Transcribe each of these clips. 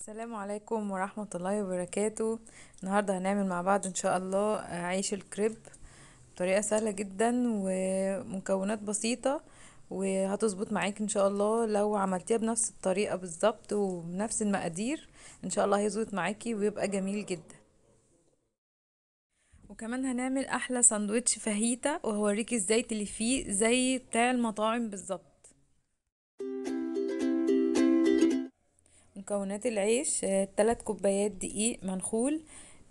السلام عليكم ورحمة الله وبركاته النهاردة هنعمل مع بعض ان شاء الله آه، عيش الكريب بطريقة سهلة جدا ومكونات بسيطة وهتظبط معاك ان شاء الله لو عملتيها بنفس الطريقة بالظبط وبنفس المقادير ان شاء الله هيظبط معاكي ويبقى جميل جدا وكمان هنعمل احلى سندوتش فاهيتا وهوريكي ازاي تلفيه زي بتاع المطاعم بالظبط مكونات العيش آه، تلات كوبايات دقيق منخول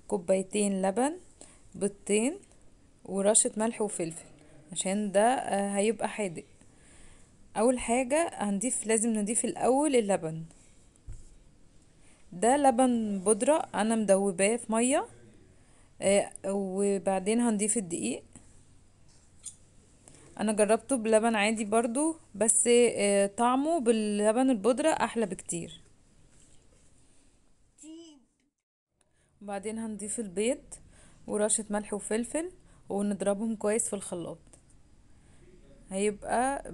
كوبايتين لبن بيضتين ورشة ملح وفلفل عشان ده آه، هيبقى حادق اول حاجة هنضيف لازم نضيف الاول اللبن ده لبن بودرة انا مدوباه في مية آه، وبعدين هنضيف الدقيق انا جربته بلبن عادي برضو بس طعمه باللبن البودرة احلى بكتير وبعدين هنضيف البيض ورشة ملح وفلفل ونضربهم كويس في الخلاط هيبقى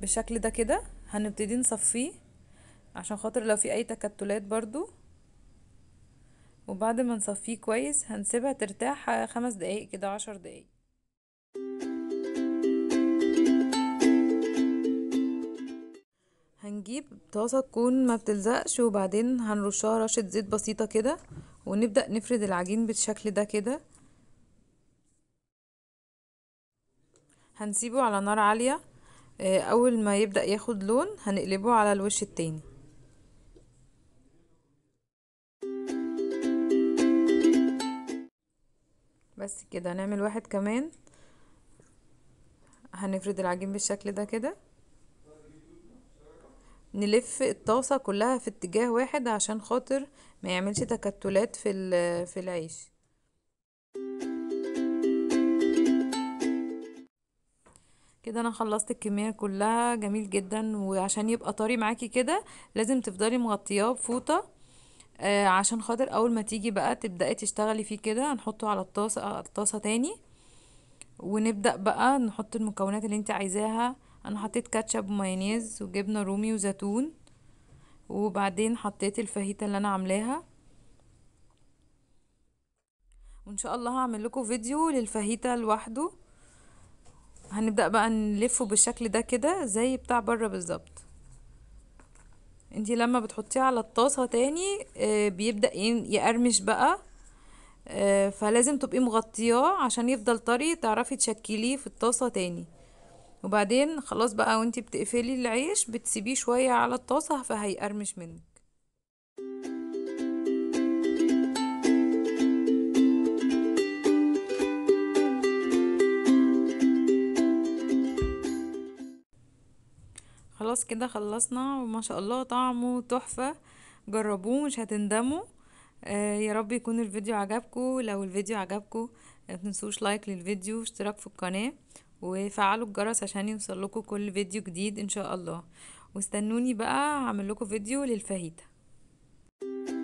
بالشكل ده كده هنبتدي نصفيه عشان خاطر لو في اي تكتلات برضو وبعد ما نصفيه كويس هنسيبها ترتاح خمس دقايق كده عشر دقايق هنجيب طاسة تكون ما بتلزقش وبعدين هنرشها رشة زيت بسيطة كده ونبدأ نفرد العجين بالشكل ده كده هنسيبه على نار عالية آه، أول ما يبدأ ياخد لون هنقلبه على الوش التاني بس كده هنعمل واحد كمان هنفرد العجين بالشكل ده كده نلف الطاسة كلها في اتجاه واحد عشان خاطر ما يعملش تكتلات في, في العيش كده انا خلصت الكميه كلها جميل جدا وعشان يبقى طري معاكي كده لازم تفضلي مغطياه بفوطه آه عشان خاطر اول ما تيجي بقى تبداي تشتغلي فيه كده هنحطه على الطاسه الطاسه تاني ونبدا بقى نحط المكونات اللي انت عايزاها انا حطيت كاتشب ومايونيز وجبنه رومي وزيتون وبعدين حطيت الفاهيتا اللي انا عاملاها وان شاء الله هعمل لكم فيديو للفاهيتا لوحده هنبدا بقى نلفه بالشكل ده كده زي بتاع بره بالظبط انتي لما بتحطيه على الطاسه تاني آه، بيبدا يقرمش بقى آه، فلازم تبقي مغطياه عشان يفضل طري تعرفي تشكليه في الطاسه تاني وبعدين خلاص بقى وانتي بتقفلي العيش بتسيبيه شوية على الطاسة فهيقرمش منك خلاص كده خلصنا وما شاء الله طعمه تحفة جربوه مش هتندموا آه يا رب يكون الفيديو عجبكم لو الفيديو عجبكم متنسوش لايك للفيديو واشتراك في القناة وفعلوا الجرس عشان يوصل لكم كل فيديو جديد ان شاء الله واستنوني بقى هعمل لكم فيديو للفاهيتا